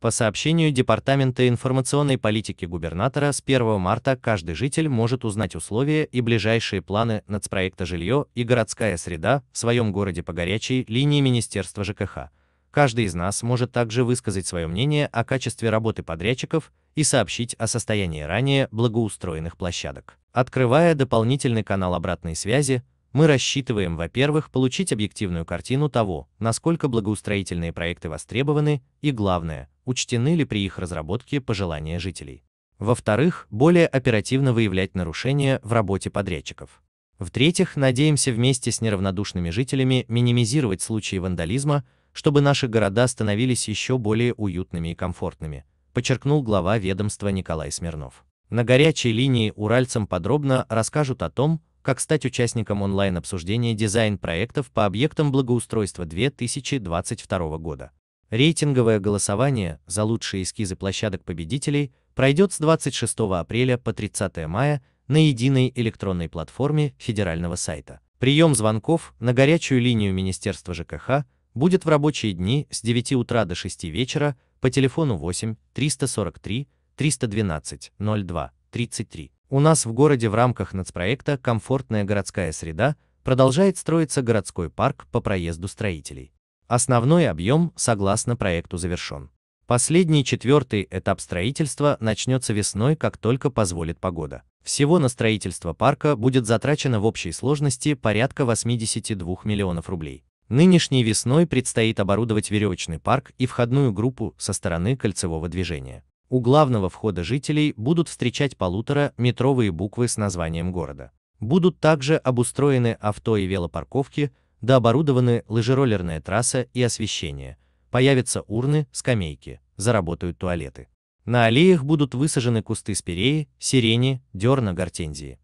По сообщению Департамента информационной политики губернатора, с 1 марта каждый житель может узнать условия и ближайшие планы нацпроекта «Жилье» и «Городская среда» в своем городе по горячей линии Министерства ЖКХ. Каждый из нас может также высказать свое мнение о качестве работы подрядчиков и сообщить о состоянии ранее благоустроенных площадок. Открывая дополнительный канал обратной связи, мы рассчитываем, во-первых, получить объективную картину того, насколько благоустроительные проекты востребованы, и главное, учтены ли при их разработке пожелания жителей. Во-вторых, более оперативно выявлять нарушения в работе подрядчиков. В-третьих, надеемся вместе с неравнодушными жителями минимизировать случаи вандализма, чтобы наши города становились еще более уютными и комфортными, подчеркнул глава ведомства Николай Смирнов. На горячей линии уральцам подробно расскажут о том, как стать участником онлайн-обсуждения дизайн-проектов по объектам благоустройства 2022 года. Рейтинговое голосование за лучшие эскизы площадок победителей пройдет с 26 апреля по 30 мая на единой электронной платформе федерального сайта. Прием звонков на горячую линию Министерства ЖКХ будет в рабочие дни с 9 утра до 6 вечера по телефону 8 343 312 02 33. У нас в городе в рамках нацпроекта «Комфортная городская среда» продолжает строиться городской парк по проезду строителей. Основной объем, согласно проекту, завершен. Последний четвертый этап строительства начнется весной, как только позволит погода. Всего на строительство парка будет затрачено в общей сложности порядка 82 миллионов рублей. Нынешней весной предстоит оборудовать веревочный парк и входную группу со стороны кольцевого движения. У главного входа жителей будут встречать полутора-метровые буквы с названием города. Будут также обустроены авто и велопарковки, дооборудованы лыжероллерная трасса и освещение, появятся урны, скамейки, заработают туалеты. На аллеях будут высажены кусты спиреи, сирени, дерна, гортензии.